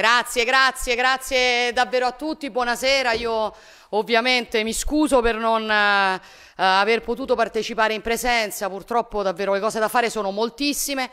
Grazie, grazie, grazie davvero a tutti, buonasera, io ovviamente mi scuso per non eh, eh, aver potuto partecipare in presenza, purtroppo davvero le cose da fare sono moltissime,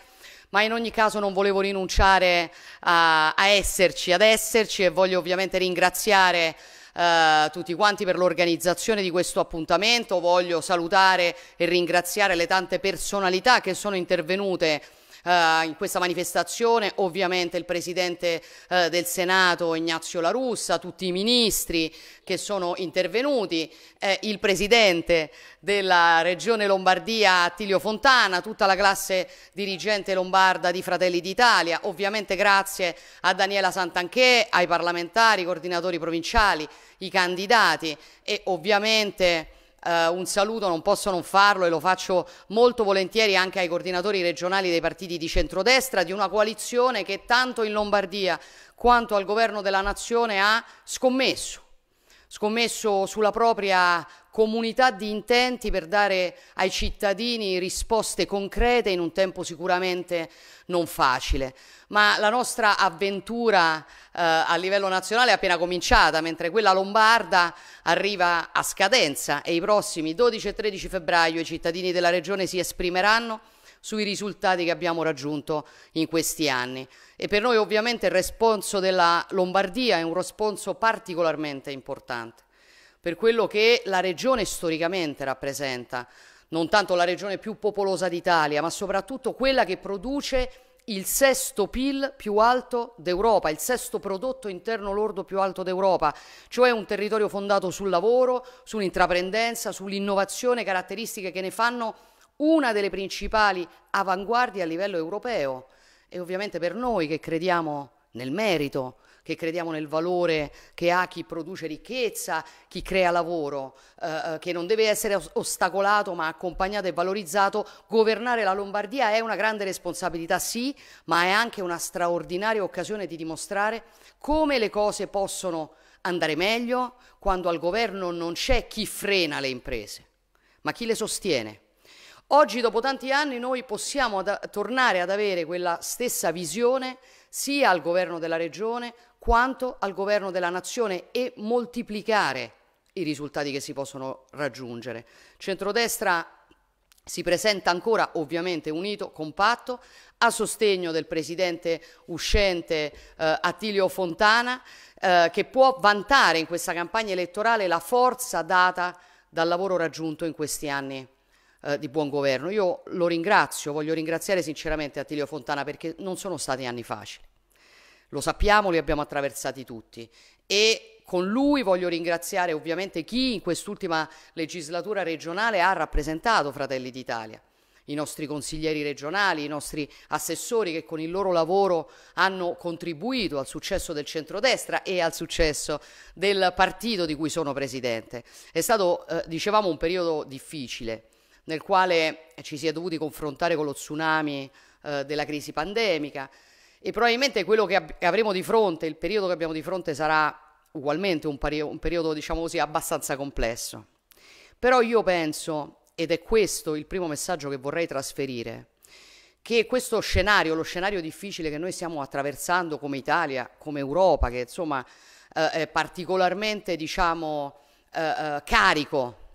ma in ogni caso non volevo rinunciare a, a esserci, ad esserci e voglio ovviamente ringraziare Uh, tutti quanti per l'organizzazione di questo appuntamento. Voglio salutare e ringraziare le tante personalità che sono intervenute eh, in questa manifestazione ovviamente il Presidente eh, del Senato Ignazio La Russa, tutti i ministri che sono intervenuti, eh, il Presidente della Regione Lombardia Attilio Fontana, tutta la classe dirigente lombarda di Fratelli d'Italia, ovviamente grazie a Daniela Santanchè, ai parlamentari, ai coordinatori provinciali, i candidati e ovviamente eh, un saluto, non posso non farlo e lo faccio molto volentieri anche ai coordinatori regionali dei partiti di centrodestra, di una coalizione che tanto in Lombardia quanto al governo della nazione ha scommesso scommesso sulla propria comunità di intenti per dare ai cittadini risposte concrete in un tempo sicuramente non facile. Ma la nostra avventura eh, a livello nazionale è appena cominciata, mentre quella lombarda arriva a scadenza e i prossimi 12 e 13 febbraio i cittadini della regione si esprimeranno sui risultati che abbiamo raggiunto in questi anni. E per noi ovviamente il responso della Lombardia è un responso particolarmente importante per quello che la regione storicamente rappresenta, non tanto la regione più popolosa d'Italia, ma soprattutto quella che produce il sesto PIL più alto d'Europa, il sesto prodotto interno lordo più alto d'Europa, cioè un territorio fondato sul lavoro, sull'intraprendenza, sull'innovazione, caratteristiche che ne fanno una delle principali avanguardie a livello europeo e ovviamente per noi che crediamo nel merito, che crediamo nel valore che ha chi produce ricchezza, chi crea lavoro, eh, eh che non deve essere ostacolato ma accompagnato e valorizzato. Governare la Lombardia è una grande responsabilità, sì, ma è anche una straordinaria occasione di dimostrare come le cose possono andare meglio quando al governo non c'è chi frena le imprese, ma chi le sostiene. Oggi, dopo tanti anni, noi possiamo ad tornare ad avere quella stessa visione sia al governo della regione quanto al governo della nazione e moltiplicare i risultati che si possono raggiungere. Centrodestra si presenta ancora ovviamente unito, compatto, a sostegno del presidente uscente eh, Attilio Fontana, eh, che può vantare in questa campagna elettorale la forza data dal lavoro raggiunto in questi anni eh, di buon governo. Io lo ringrazio, voglio ringraziare sinceramente Attilio Fontana perché non sono stati anni facili. Lo sappiamo, li abbiamo attraversati tutti e con lui voglio ringraziare ovviamente chi in quest'ultima legislatura regionale ha rappresentato Fratelli d'Italia i nostri consiglieri regionali, i nostri assessori che con il loro lavoro hanno contribuito al successo del centrodestra e al successo del partito di cui sono presidente. È stato, eh, dicevamo, un periodo difficile nel quale eh, ci si è dovuti confrontare con lo tsunami eh, della crisi pandemica e probabilmente quello che, avremo di fronte, il periodo che abbiamo di fronte sarà ugualmente un, pari- un periodo, diciamo così, abbastanza complesso. Però io penso, ed è questo il primo messaggio che vorrei trasferire, che questo scenario, lo scenario difficile che noi stiamo attraversando come Italia, come Europa, che insomma eh, è particolarmente, diciamo, eh, eh carico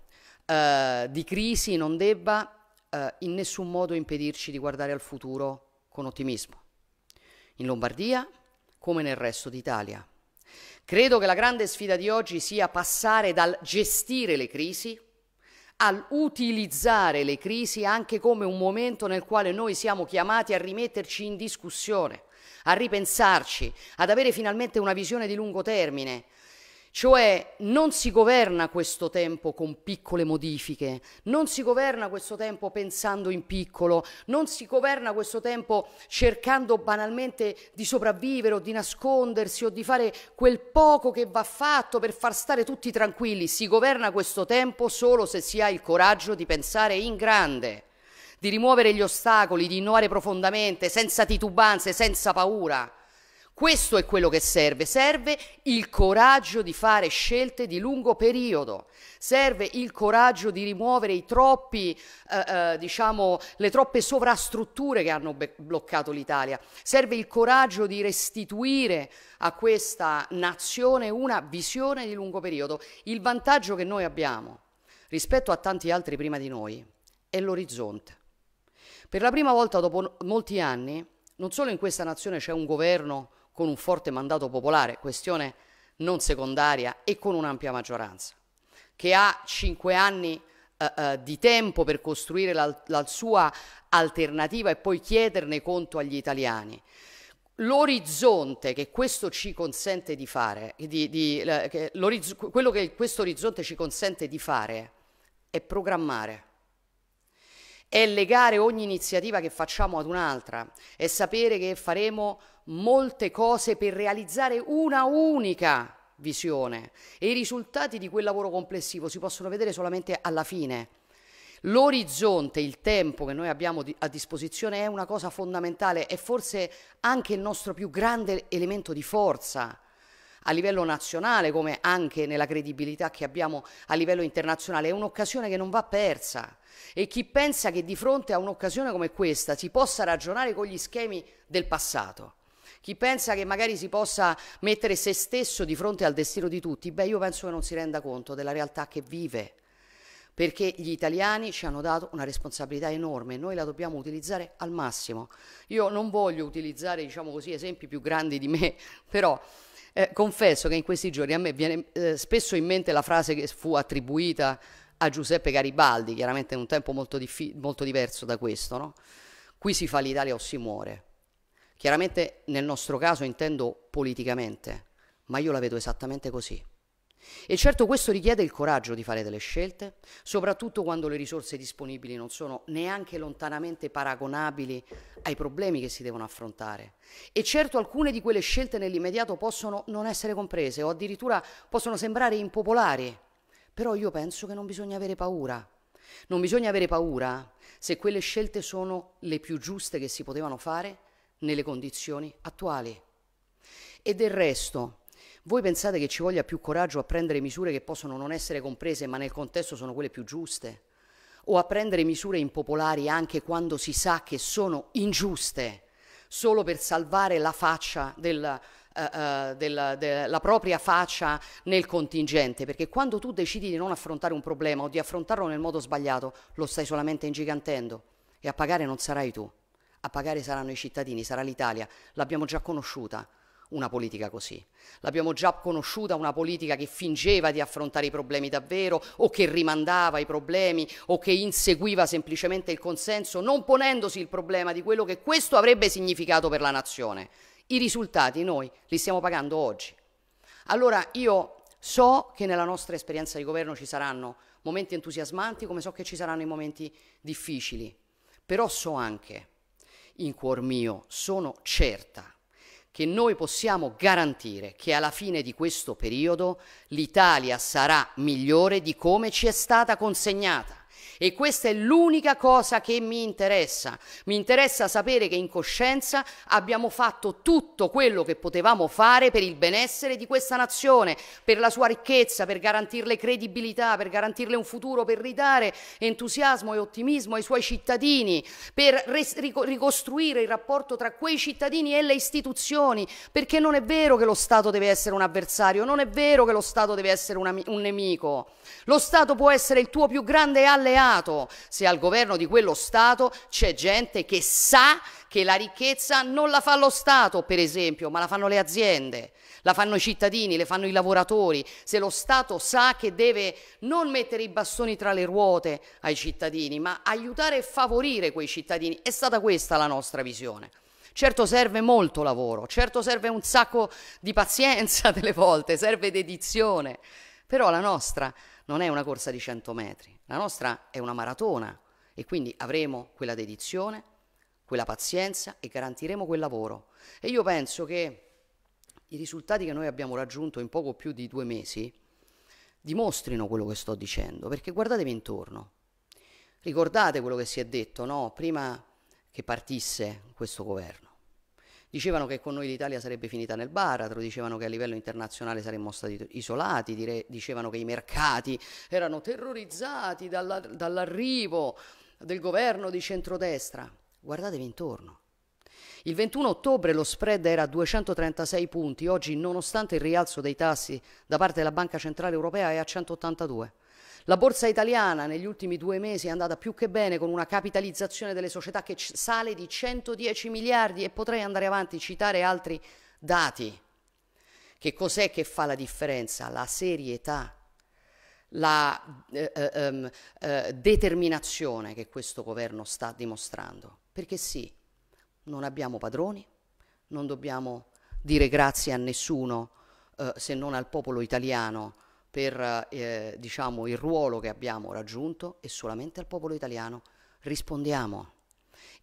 eh, di crisi non debba eh, in nessun modo impedirci di guardare al futuro con ottimismo. In Lombardia, come nel resto d'Italia. Credo che la grande sfida di oggi sia passare dal gestire le crisi all'utilizzare le crisi anche come un momento nel quale noi siamo chiamati a rimetterci in discussione, a ripensarci, ad avere finalmente una visione di lungo termine, cioè non si governa questo tempo con piccole modifiche, non si governa questo tempo pensando in piccolo, non si governa questo tempo cercando banalmente di sopravvivere o di nascondersi o di fare quel poco che va fatto per far stare tutti tranquilli, si governa questo tempo solo se si ha il coraggio di pensare in grande, di rimuovere gli ostacoli, di innovare profondamente, senza titubanze, senza paura. Questo è quello che serve, serve il coraggio di fare scelte di lungo periodo, serve il coraggio di rimuovere troppi, eh, eh, diciamo, le troppe sovrastrutture che hanno bloccato l'Italia, serve il coraggio di restituire a questa nazione una visione di lungo periodo. Il vantaggio che noi abbiamo rispetto a tanti altri prima di noi è l'orizzonte. Per la prima volta dopo molti anni, non solo in questa nazione c'è un governo con un forte mandato popolare, questione non secondaria, e con un'ampia maggioranza, che ha cinque anni eh, eh, di tempo per costruire la, la sua alternativa e poi chiederne conto agli italiani. L'orizzonte che questo ci consente di fare, di, di, che quello che questo orizzonte ci consente di fare è programmare, è legare ogni iniziativa che facciamo ad un'altra, è sapere che faremo molte cose per realizzare una unica visione e i risultati di quel lavoro complessivo si possono vedere solamente alla fine. L'orizzonte, il tempo che noi abbiamo a disposizione è una cosa fondamentale, è forse anche il nostro più grande elemento di forza a livello nazionale come anche nella credibilità che abbiamo a livello internazionale, è un'occasione che non va persa e chi pensa che di fronte a un'occasione come questa si possa ragionare con gli schemi del passato chi pensa che magari si possa mettere se stesso di fronte al destino di tutti, beh io penso che non si renda conto della realtà che vive, perché gli italiani ci hanno dato una responsabilità enorme noi la dobbiamo utilizzare al massimo. Io non voglio utilizzare, diciamo così, esempi più grandi di me, però... Eh, confesso che in questi giorni a me viene eh, spesso in mente la frase che fu attribuita a Giuseppe Garibaldi, chiaramente in un tempo molto, molto diverso da questo, no? Qui si fa l'Italia o si muore. Chiaramente nel nostro caso intendo politicamente, ma io la vedo esattamente così. E certo questo richiede il coraggio di fare delle scelte, soprattutto quando le risorse disponibili non sono neanche lontanamente paragonabili ai problemi che si devono affrontare. E certo alcune di quelle scelte nell'immediato possono non essere comprese o addirittura possono sembrare impopolari, però io penso che non bisogna avere paura. Non bisogna avere paura se quelle scelte sono le più giuste che si potevano fare nelle condizioni attuali. E del resto, voi pensate che ci voglia più coraggio a prendere misure che possono non essere comprese, ma nel contesto sono quelle più giuste? O a prendere misure impopolari anche quando si sa che sono ingiuste, solo per salvare la faccia del, Uh, eh, eh, della, della propria faccia nel contingente, perché quando tu decidi di non affrontare un problema o di affrontarlo nel modo sbagliato, lo stai solamente ingigantendo e a pagare non sarai tu a pagare saranno i cittadini, sarà l'Italia. L'abbiamo già conosciuta una politica così. L'abbiamo già conosciuta una politica che fingeva di affrontare i problemi davvero o che rimandava i problemi o che inseguiva semplicemente il consenso non ponendosi il problema di quello che questo avrebbe significato per la nazione. I risultati noi li stiamo pagando oggi. Allora io so che nella nostra esperienza di governo ci saranno momenti entusiasmanti come so che ci saranno i momenti difficili, però so anche in cuor mio, sono certa che noi possiamo garantire che alla fine di questo periodo l'Italia sarà migliore di come ci è stata consegnata. E questa è l'unica cosa che mi interessa. Mi interessa sapere che in coscienza abbiamo fatto tutto quello che potevamo fare per il benessere di questa nazione, per la sua ricchezza, per garantirle credibilità, per garantirle un futuro, per ridare entusiasmo e ottimismo ai suoi cittadini, per ricostruire il rapporto tra quei cittadini e le istituzioni, perché non è vero che lo Stato deve essere un avversario, non è vero che lo Stato deve essere un, un nemico. Lo Stato può essere il tuo più grande alleato alleato se al governo di quello Stato c'è gente che sa che la ricchezza non la fa lo Stato, per esempio, ma la fanno le aziende, la fanno i cittadini, le fanno i lavoratori. Se lo Stato sa che deve non mettere i bastoni tra le ruote ai cittadini, ma aiutare e favorire quei cittadini, è stata questa la nostra visione. Certo serve molto lavoro, certo serve un sacco di pazienza delle volte, serve dedizione, però la nostra non è una corsa di 100 metri, la nostra è una maratona e quindi avremo quella dedizione, quella pazienza e garantiremo quel lavoro. E io penso che i risultati che noi abbiamo raggiunto in poco più di due mesi dimostrino quello che sto dicendo, perché guardatevi intorno, ricordate quello che si è detto no? prima che partisse questo governo. Dicevano che con noi l'Italia sarebbe finita nel baratro, dicevano che a livello internazionale saremmo stati isolati, dire, dicevano che i mercati erano terrorizzati dalla, dall'arrivo del governo di centrodestra. Guardatevi intorno. Il 21 ottobre lo spread era a 236 punti, oggi nonostante il rialzo dei tassi da parte della Banca Centrale Europea è a 182. La borsa italiana negli ultimi due mesi è andata più che bene con una capitalizzazione delle società che sale di 110 miliardi e potrei andare avanti, citare altri dati. Che cos'è che fa la differenza? La serietà, la eh, eh, ehm, eh, determinazione che questo governo sta dimostrando. Perché sì, non abbiamo padroni, non dobbiamo dire grazie a nessuno eh, se non al popolo italiano per eh, diciamo, il ruolo che abbiamo raggiunto e solamente al popolo italiano rispondiamo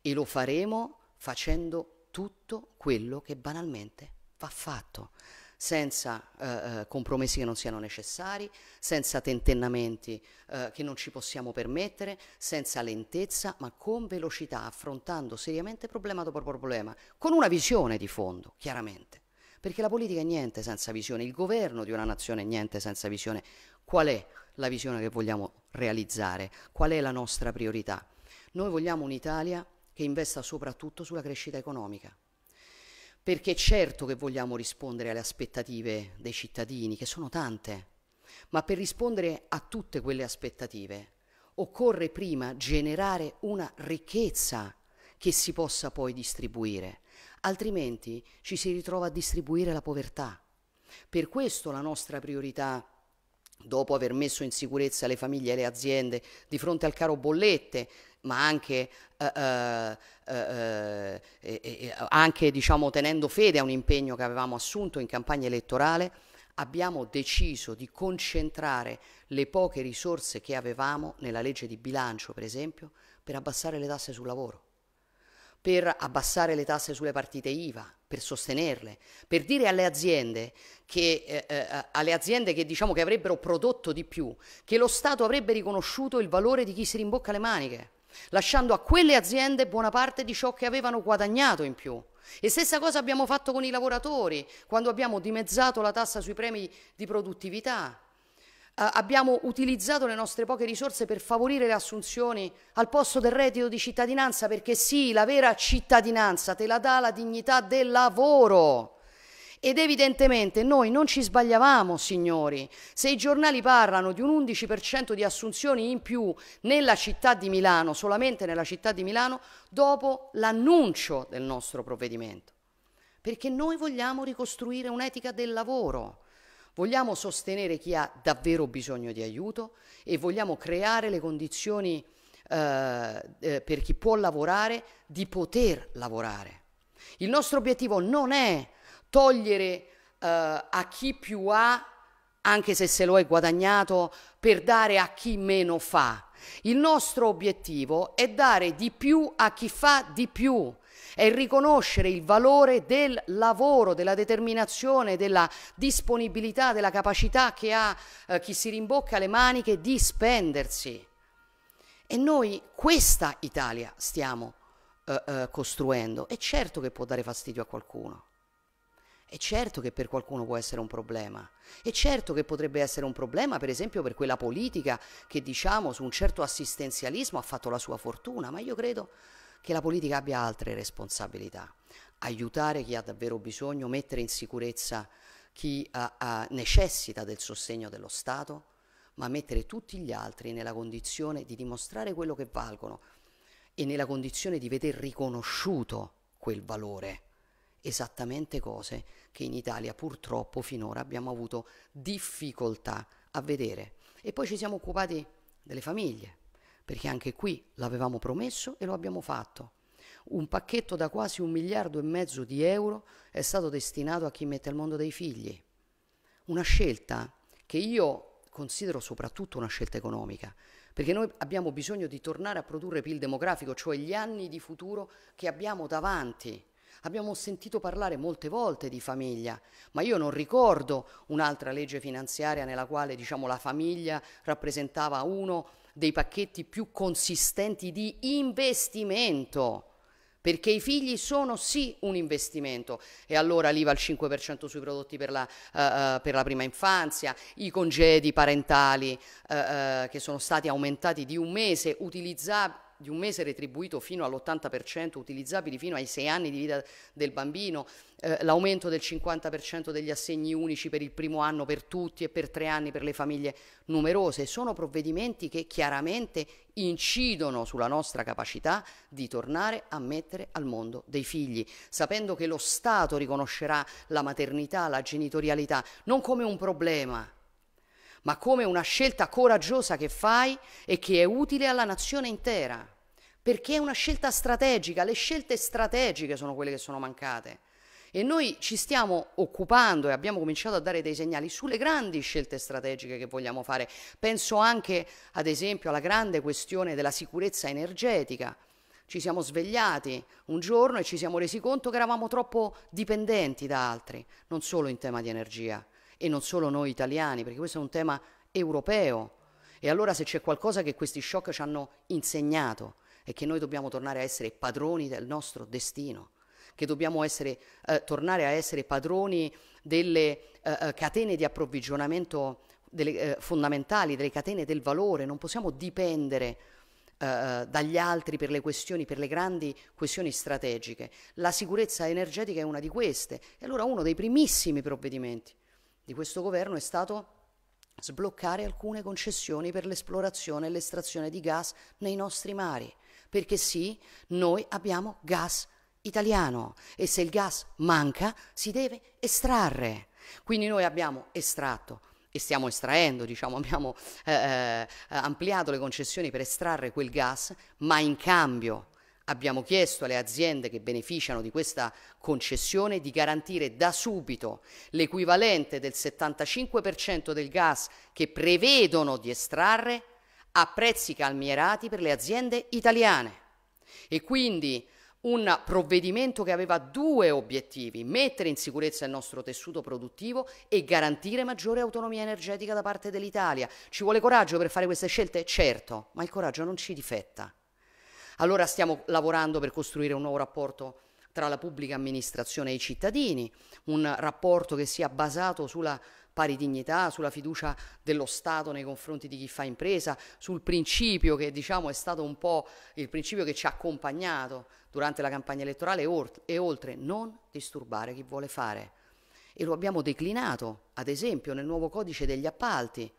e lo faremo facendo tutto quello che banalmente va fatto senza eh, eh, compromessi che non siano necessari, senza tentennamenti eh, che non ci possiamo permettere, senza lentezza, ma con velocità, affrontando seriamente problema dopo problema, con una visione di fondo, chiaramente perché la politica è niente senza visione, il governo di una nazione è niente senza visione. Qual è la visione che vogliamo realizzare? Qual è la nostra priorità? Noi vogliamo un'Italia che investa soprattutto sulla crescita economica, perché è certo che vogliamo rispondere alle aspettative dei cittadini, che sono tante, ma per rispondere a tutte quelle aspettative occorre prima generare una ricchezza che si possa poi distribuire, altrimenti ci si ritrova a distribuire la povertà. Per questo la nostra priorità dopo aver messo in sicurezza le famiglie e le aziende di fronte al caro bollette, ma anche, eh, eh, eh, anche diciamo, tenendo fede a un impegno che avevamo assunto in campagna elettorale, abbiamo deciso di concentrare le poche risorse che avevamo nella legge di bilancio, per esempio, per abbassare le tasse sul lavoro per abbassare le tasse sulle partite IVA, per sostenerle, per dire alle aziende che, eh, eh, alle aziende che, diciamo, che avrebbero prodotto di più, che lo Stato avrebbe riconosciuto il valore di chi si rimbocca le maniche, lasciando a quelle aziende buona parte di ciò che avevano guadagnato in più. E stessa cosa abbiamo fatto con i lavoratori, quando abbiamo dimezzato la tassa sui premi di produttività. Eh, abbiamo utilizzato le nostre poche risorse per favorire le assunzioni al posto del reddito di cittadinanza, perché sì, la vera cittadinanza te la dà la dignità del lavoro. Ed evidentemente noi non ci sbagliavamo, signori. Se i giornali parlano di un 11% di assunzioni in più nella città di Milano, solamente nella città di Milano, dopo l'annuncio del nostro provvedimento. Perché noi vogliamo ricostruire un'etica del lavoro. Vogliamo sostenere chi ha davvero bisogno di aiuto e vogliamo creare le condizioni eh, eh, per chi può lavorare di poter lavorare. Il nostro obiettivo non è togliere eh, a chi più ha anche se se lo è guadagnato, per dare a chi meno fa. Il nostro obiettivo è dare di più a chi fa di più, è riconoscere il valore del lavoro, della determinazione, della disponibilità, della capacità che ha eh, chi si rimbocca le maniche di spendersi. E noi questa Italia stiamo eh, eh, costruendo e certo che può dare fastidio a qualcuno. È certo che per qualcuno può essere un problema, è certo che potrebbe essere un problema per esempio per quella politica che diciamo su un certo assistenzialismo ha fatto la sua fortuna, ma io credo che la politica abbia altre responsabilità. Aiutare chi ha davvero bisogno, mettere in sicurezza chi ha, ah, ah, ha, necessita del sostegno dello Stato, ma mettere tutti gli altri nella condizione di dimostrare quello che valgono e nella condizione di veder riconosciuto quel valore. Esattamente cose che in Italia purtroppo finora abbiamo avuto difficoltà a vedere. E poi ci siamo occupati delle famiglie, perché anche qui l'avevamo promesso e lo abbiamo fatto. Un pacchetto da quasi un miliardo e mezzo di euro è stato destinato a chi mette al mondo dei figli. Una scelta che io considero soprattutto una scelta economica, perché noi abbiamo bisogno di tornare a produrre PIL demografico, cioè gli anni di futuro che abbiamo davanti. Abbiamo sentito parlare molte volte di famiglia, ma io non ricordo un'altra legge finanziaria nella quale diciamo, la famiglia rappresentava uno dei pacchetti più consistenti di investimento perché i figli sono sì un investimento e allora l'IVA al 5% sui prodotti per la, uh, per la, prima infanzia, i congedi parentali uh, uh, che sono stati aumentati di un mese, utilizzabili di un mese retribuito fino all'80%, utilizzabili fino ai sei anni di vita del bambino, eh, l'aumento del 50% degli assegni unici per il primo anno per tutti e per tre anni per le famiglie numerose. Sono provvedimenti che chiaramente incidono sulla nostra capacità di tornare a mettere al mondo dei figli, sapendo che lo Stato riconoscerà la maternità, la genitorialità, non come un problema ma come una scelta coraggiosa che fai e che è utile alla nazione intera, perché è una scelta strategica, le scelte strategiche sono quelle che sono mancate. E noi ci stiamo occupando e abbiamo cominciato a dare dei segnali sulle grandi scelte strategiche che vogliamo fare. Penso anche, ad esempio, alla grande questione della sicurezza energetica. Ci siamo svegliati un giorno e ci siamo resi conto che eravamo troppo dipendenti da altri, non solo in tema di energia, e non solo noi italiani, perché questo è un tema europeo. E allora se c'è qualcosa che questi shock ci hanno insegnato è che noi dobbiamo tornare a essere padroni del nostro destino, che dobbiamo essere, eh, tornare a essere padroni delle eh, eh catene di approvvigionamento delle, eh, fondamentali, delle catene del valore, non possiamo dipendere eh, eh, dagli altri per le questioni, per le grandi questioni strategiche. La sicurezza energetica è una di queste. E allora uno dei primissimi provvedimenti di questo governo è stato sbloccare alcune concessioni per l'esplorazione e l'estrazione di gas nei nostri mari, perché sì, noi abbiamo gas italiano e se il gas manca si deve estrarre. Quindi noi abbiamo estratto e stiamo estraendo, diciamo, abbiamo eh, eh ampliato le concessioni per estrarre quel gas, ma in cambio Abbiamo chiesto alle aziende che beneficiano di questa concessione di garantire da subito l'equivalente del 75% del gas che prevedono di estrarre a prezzi calmierati per le aziende italiane. E quindi un provvedimento che aveva due obiettivi, mettere in sicurezza il nostro tessuto produttivo e garantire maggiore autonomia energetica da parte dell'Italia. Ci vuole coraggio per fare queste scelte? Certo, ma il coraggio non ci difetta. Allora stiamo lavorando per costruire un nuovo rapporto tra la pubblica amministrazione e i cittadini, un rapporto che sia basato sulla pari dignità, sulla fiducia dello Stato nei confronti di chi fa impresa, sul principio che diciamo è stato un po' il principio che ci ha accompagnato durante la campagna elettorale e oltre non disturbare chi vuole fare. E lo abbiamo declinato, ad esempio, nel nuovo codice degli appalti,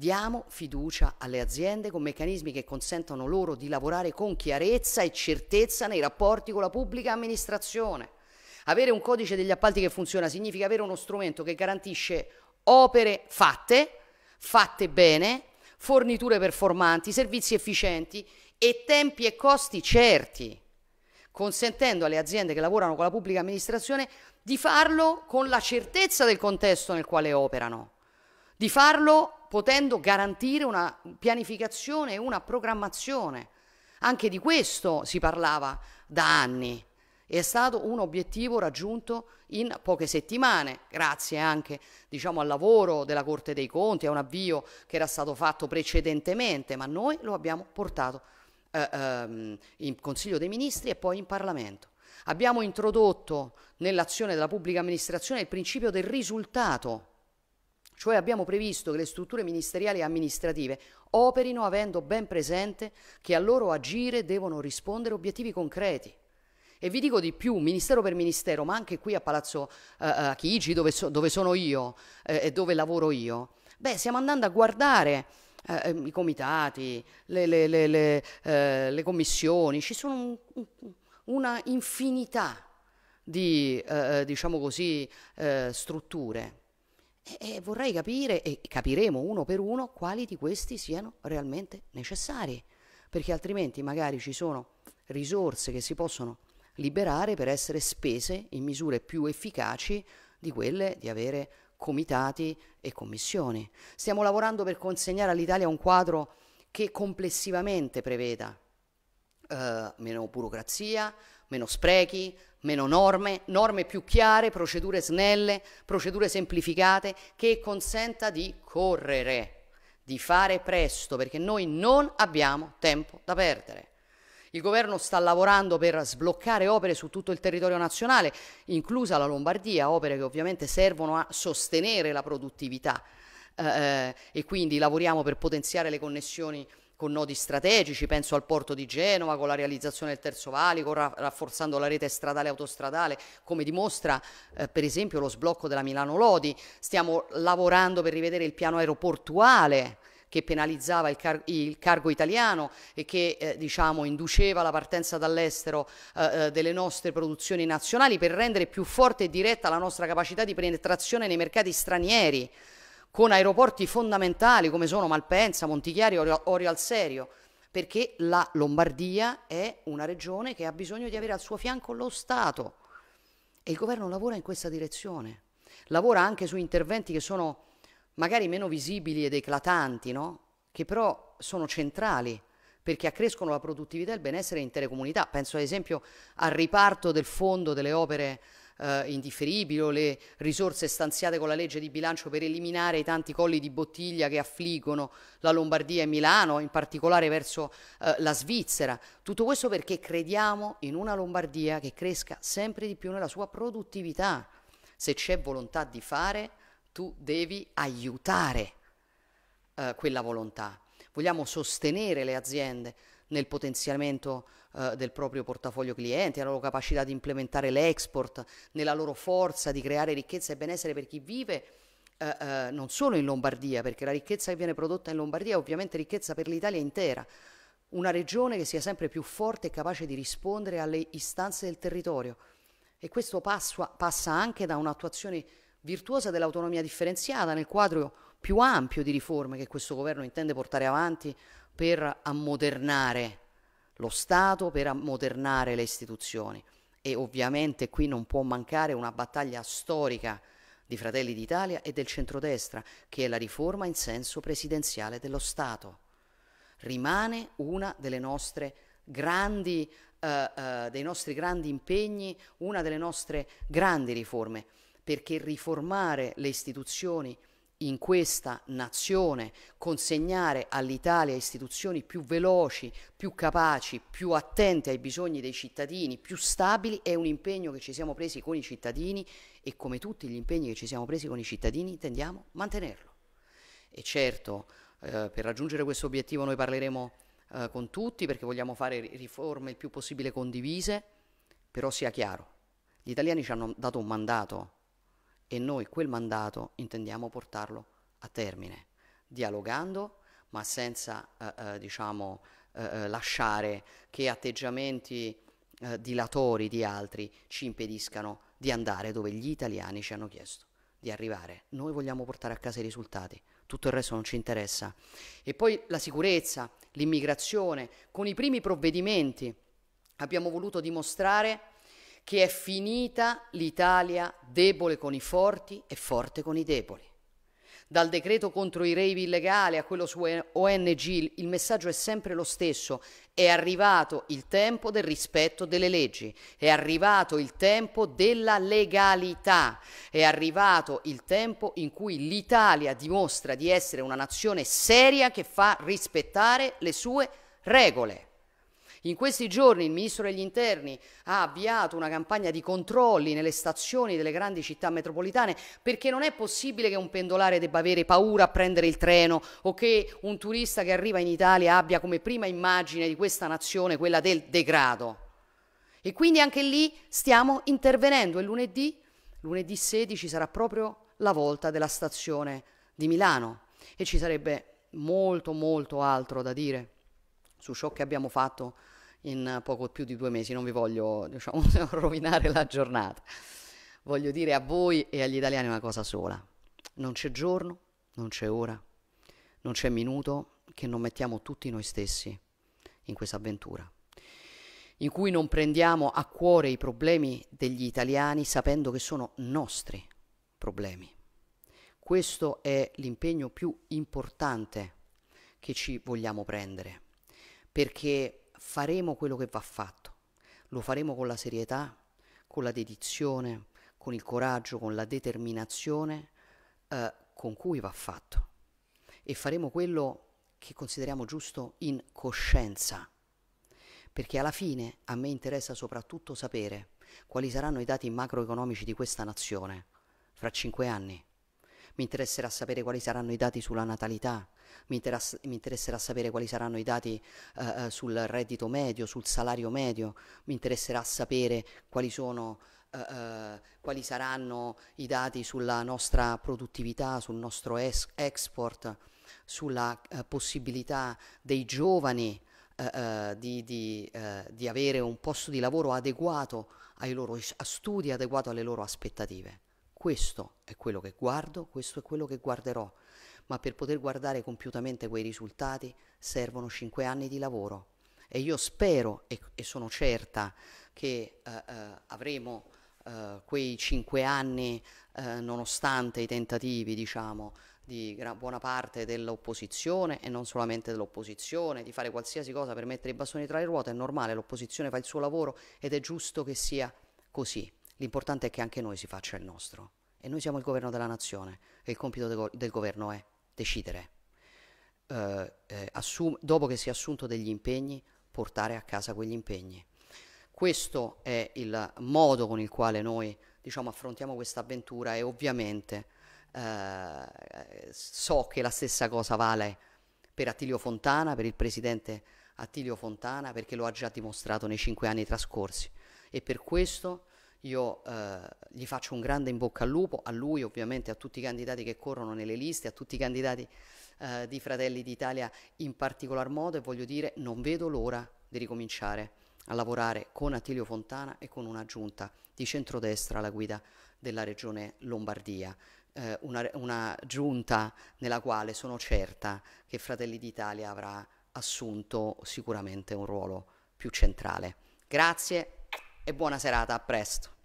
Diamo fiducia alle aziende con meccanismi che consentano loro di lavorare con chiarezza e certezza nei rapporti con la pubblica amministrazione. Avere un codice degli appalti che funziona significa avere uno strumento che garantisce opere fatte, fatte bene, forniture performanti, servizi efficienti e tempi e costi certi, consentendo alle aziende che lavorano con la pubblica amministrazione di farlo con la certezza del contesto nel quale operano di farlo potendo garantire una pianificazione e una programmazione. Anche di questo si parlava da anni è stato un obiettivo raggiunto in poche settimane, grazie anche diciamo, al lavoro della Corte dei Conti, a un avvio che era stato fatto precedentemente, ma noi lo abbiamo portato eh, ehm, in Consiglio dei Ministri e poi in Parlamento. Abbiamo introdotto nell'azione della pubblica amministrazione il principio del risultato cioè abbiamo previsto che le strutture ministeriali e amministrative operino avendo ben presente che a loro agire devono rispondere obiettivi concreti. E vi dico di più, ministero per ministero, ma anche qui a Palazzo eh, eh Chigi, dove, so, dove sono io eh, e dove lavoro io, beh, stiamo andando a guardare eh, ehm, i comitati, le, le, le, le, eh, commissioni, ci sono un, una infinità di, eh, diciamo così, strutture e vorrei capire, e capiremo uno per uno, quali di questi siano realmente necessari, perché altrimenti magari ci sono risorse che si possono liberare per essere spese in misure più efficaci di quelle di avere comitati e commissioni. Stiamo lavorando per consegnare all'Italia un quadro che complessivamente preveda eh, meno burocrazia, meno sprechi, meno norme, norme più chiare, procedure snelle, procedure semplificate che consenta di correre, di fare presto, perché noi non abbiamo tempo da perdere. Il governo sta lavorando per sbloccare opere su tutto il territorio nazionale, inclusa la Lombardia, opere che ovviamente servono a sostenere la produttività eh, eh e quindi lavoriamo per potenziare le connessioni con nodi strategici, penso al porto di Genova, con la realizzazione del Terzo Valico, rafforzando la rete stradale e autostradale, come dimostra eh, per esempio lo sblocco della Milano-Lodi. Stiamo lavorando per rivedere il piano aeroportuale che penalizzava il, car il, cargo italiano e che eh, diciamo, induceva la partenza dall'estero eh, eh delle nostre produzioni nazionali per rendere più forte e diretta la nostra capacità di penetrazione nei mercati stranieri con aeroporti fondamentali come sono Malpensa, Montichiari o Serio, perché la Lombardia è una regione che ha bisogno di avere al suo fianco lo Stato e il governo lavora in questa direzione, lavora anche su interventi che sono magari meno visibili ed eclatanti, no? che però sono centrali perché accrescono la produttività e il benessere in intere comunità. Penso ad esempio al riparto del fondo delle opere eh, indifferibili o le risorse stanziate con la legge di bilancio per eliminare i tanti colli di bottiglia che affliggono la Lombardia e Milano, in particolare verso eh, la Svizzera. Tutto questo perché crediamo in una Lombardia che cresca sempre di più nella sua produttività. Se c'è volontà di fare, tu devi aiutare eh, quella volontà. Vogliamo sostenere le aziende nel potenziamento eh, del proprio portafoglio clienti, alla loro capacità di implementare l'export, nella loro forza di creare ricchezza e benessere per chi vive eh, eh, non solo in Lombardia, perché la ricchezza che viene prodotta in Lombardia è ovviamente ricchezza per l'Italia intera, una regione che sia sempre più forte e capace di rispondere alle istanze del territorio. E questo passa, passa anche da un'attuazione virtuosa dell'autonomia differenziata nel quadro più ampio di riforme che questo governo intende portare avanti per ammodernare lo Stato per ammodernare le istituzioni e ovviamente qui non può mancare una battaglia storica di Fratelli d'Italia e del centrodestra, che è la riforma in senso presidenziale dello Stato. Rimane una delle nostre grandi, eh, eh, dei nostri grandi impegni, una delle nostre grandi riforme, perché riformare le istituzioni in questa nazione, consegnare all'Italia istituzioni più veloci, più capaci, più attente ai bisogni dei cittadini, più stabili, è un impegno che ci siamo presi con i cittadini e come tutti gli impegni che ci siamo presi con i cittadini intendiamo mantenerlo. E certo, eh, per raggiungere questo obiettivo noi parleremo eh, con tutti perché vogliamo fare riforme il più possibile condivise, però sia chiaro, gli italiani ci hanno dato un mandato e noi quel mandato intendiamo portarlo a termine, dialogando ma senza eh, eh, diciamo, eh, eh lasciare che atteggiamenti eh, dilatori di altri ci impediscano di andare dove gli italiani ci hanno chiesto di arrivare. Noi vogliamo portare a casa i risultati, tutto il resto non ci interessa. E poi la sicurezza, l'immigrazione, con i primi provvedimenti abbiamo voluto dimostrare che è finita l'Italia debole con i forti e forte con i deboli. Dal decreto contro i rave illegali a quello su ONG il messaggio è sempre lo stesso. È arrivato il tempo del rispetto delle leggi, è arrivato il tempo della legalità, è arrivato il tempo in cui l'Italia dimostra di essere una nazione seria che fa rispettare le sue regole. In questi giorni il ministro degli interni ha avviato una campagna di controlli nelle stazioni delle grandi città metropolitane perché non è possibile che un pendolare debba avere paura a prendere il treno o che un turista che arriva in Italia abbia come prima immagine di questa nazione quella del degrado. E quindi anche lì stiamo intervenendo e lunedì, lunedì 16 sarà proprio la volta della stazione di Milano e ci sarebbe molto molto altro da dire su ciò che abbiamo fatto in poco più di due mesi, non vi voglio diciamo, rovinare la giornata. Voglio dire a voi e agli italiani una cosa sola, non c'è giorno, non c'è ora, non c'è minuto che non mettiamo tutti noi stessi in questa avventura, in cui non prendiamo a cuore i problemi degli italiani sapendo che sono nostri problemi. Questo è l'impegno più importante che ci vogliamo prendere, perché faremo quello che va fatto, lo faremo con la serietà, con la dedizione, con il coraggio, con la determinazione eh, con cui va fatto e faremo quello che consideriamo giusto in coscienza, perché alla fine a me interessa soprattutto sapere quali saranno i dati macroeconomici di questa nazione fra cinque anni. Mi interesserà sapere quali saranno i dati sulla natalità, mi, interess- mi interesserà sapere quali saranno i dati eh, eh, sul reddito medio, sul salario medio, mi interesserà sapere quali sono... Uh, quali saranno i dati sulla nostra produttività, sul nostro es- export, sulla uh, possibilità dei giovani uh, di, di, di, avere un posto di lavoro adeguato ai loro studi, adeguato alle loro aspettative. Questo è quello che guardo, questo è quello che guarderò ma per poter guardare compiutamente quei risultati servono cinque anni di lavoro e io spero e, e sono certa che eh, eh, avremo eh, quei cinque anni eh, nonostante i tentativi diciamo di buona parte dell'opposizione e non solamente dell'opposizione, di fare qualsiasi cosa per mettere i bastoni tra le ruote, è normale, l'opposizione fa il suo lavoro ed è giusto che sia così. L'importante è che anche noi si faccia il nostro e noi siamo il governo della nazione e il compito de del governo è decidere, eh, eh, dopo che si è assunto degli impegni, portare a casa quegli impegni. Questo è il modo con il quale noi diciamo, affrontiamo questa avventura e ovviamente eh, so che la stessa cosa vale per Attilio Fontana, per il presidente Attilio Fontana, perché lo ha già dimostrato nei cinque anni trascorsi e per questo io eh, gli faccio un grande in bocca al lupo, a lui ovviamente, a tutti i candidati che corrono nelle liste, a tutti i candidati eh, di Fratelli d'Italia in particolar modo e voglio dire non vedo l'ora di ricominciare a lavorare con Attilio Fontana e con una giunta di centrodestra alla guida della regione Lombardia. Eh, una, una giunta nella quale sono certa che Fratelli d'Italia avrà assunto sicuramente un ruolo più centrale. Grazie e buona serata, a presto.